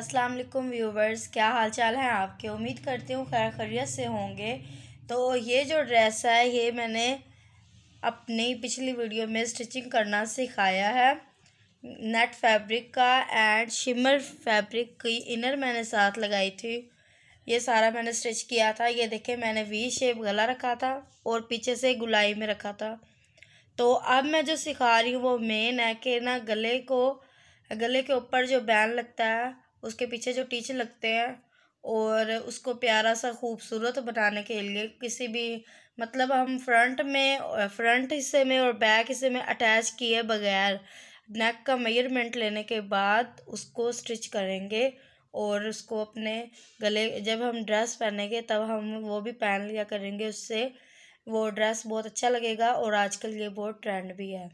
अस्सलाम वालेकुम व्यूवर्स क्या हाल चाल है आपके उम्मीद करती हूँ खैर खैरियत से होंगे तो ये जो ड्रेस है ये मैंने अपनी पिछली वीडियो में स्टिचिंग करना सिखाया है नेट फैब्रिक का एंड शिमर फैब्रिक की इनर मैंने साथ लगाई थी ये सारा मैंने स्टिच किया था ये देखें मैंने वी शेप गला रखा था और पीछे से गुलाई में रखा था तो अब मैं जो सिखा रही हूँ वो मेन है कि ना गले को गले के ऊपर जो बैन लगता है उसके पीछे जो टीचर लगते हैं और उसको प्यारा सा खूबसूरत बनाने के लिए किसी भी मतलब हम फ्रंट में फ्रंट हिस्से में और बैक हिस्से में अटैच किए बगैर नेक का मेजरमेंट लेने के बाद उसको स्टिच करेंगे और उसको अपने गले जब हम ड्रेस पहनेंगे तब हम वो भी पहन लिया करेंगे उससे वो ड्रेस बहुत अच्छा लगेगा और आजकल ये बहुत ट्रेंड भी है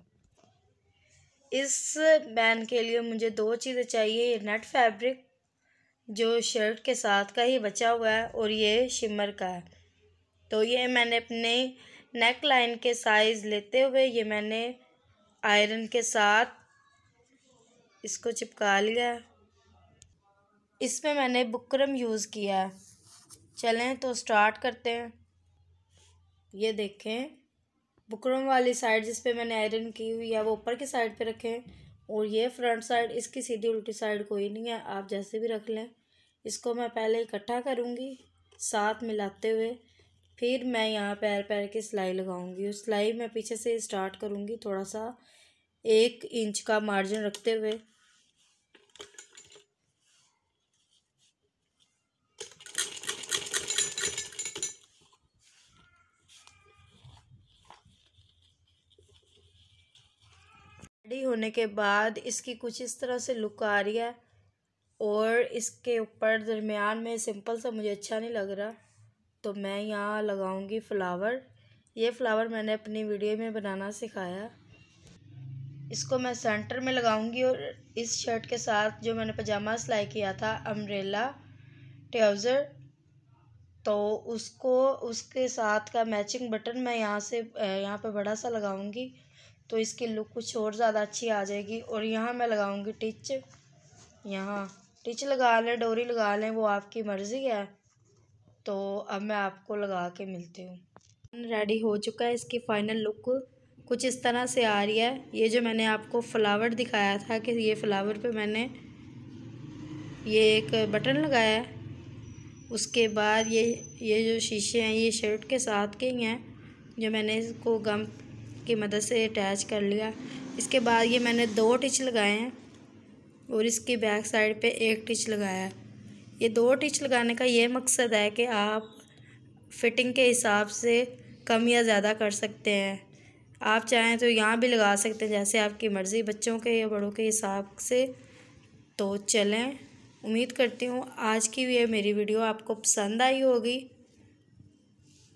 इस बैन के लिए मुझे दो चीज़ें चाहिए ये नेट फैब्रिक जो शर्ट के साथ का ही बचा हुआ है और ये शिमर का है तो ये मैंने अपने नेक लाइन के साइज़ लेते हुए ये मैंने आयरन के साथ इसको चिपका लिया इसमें मैंने बुकरम यूज़ किया है चलें तो स्टार्ट करते हैं ये देखें बुकरम वाली साइड जिस पे मैंने आयरन की हुई है वो ऊपर की साइड पे रखें और ये फ्रंट साइड इसकी सीधी उल्टी साइड कोई नहीं है आप जैसे भी रख लें इसको मैं पहले इकट्ठा करूँगी साथ मिलाते हुए फिर मैं यहाँ पैर पैर की सिलाई लगाऊँगी और सिलाई मैं पीछे से स्टार्ट करूँगी थोड़ा सा एक इंच का मार्जिन रखते हुए रेडी होने के बाद इसकी कुछ इस तरह से लुक आ रही है और इसके ऊपर दरमियान में सिंपल सा मुझे अच्छा नहीं लग रहा तो मैं यहाँ लगाऊंगी फ़्लावर ये फ़्लावर मैंने अपनी वीडियो में बनाना सिखाया इसको मैं सेंटर में लगाऊंगी और इस शर्ट के साथ जो मैंने पजामा सिलाई किया था अम्ब्रेला ट्राउज़र तो उसको उसके साथ का मैचिंग बटन मैं यहाँ से यहाँ पर बड़ा सा लगाऊँगी तो इसकी लुक कुछ और ज़्यादा अच्छी आ जाएगी और यहाँ मैं लगाऊँगी टिच यहाँ टिच लगा लें डोरी लगा लें वो आपकी मर्ज़ी है तो अब मैं आपको लगा के मिलती हूँ रेडी हो चुका है इसकी फ़ाइनल लुक कुछ इस तरह से आ रही है ये जो मैंने आपको फ्लावर दिखाया था कि ये फ्लावर पे मैंने ये एक बटन लगाया है उसके बाद ये ये जो शीशे हैं ये शर्ट के साथ के ही हैं जो मैंने इसको गम की मदद से अटैच कर लिया इसके बाद ये मैंने दो टिच लगाए हैं और इसकी बैक साइड पे एक टिच लगाया ये दो टिच लगाने का ये मकसद है कि आप फिटिंग के हिसाब से कम या ज़्यादा कर सकते हैं आप चाहें तो यहाँ भी लगा सकते हैं जैसे आपकी मर्ज़ी बच्चों के या बड़ों के हिसाब से तो चलें उम्मीद करती हूँ आज की ये मेरी वीडियो आपको पसंद आई होगी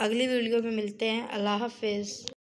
अगली वीडियो में मिलते हैं अल्लाह हाफिज़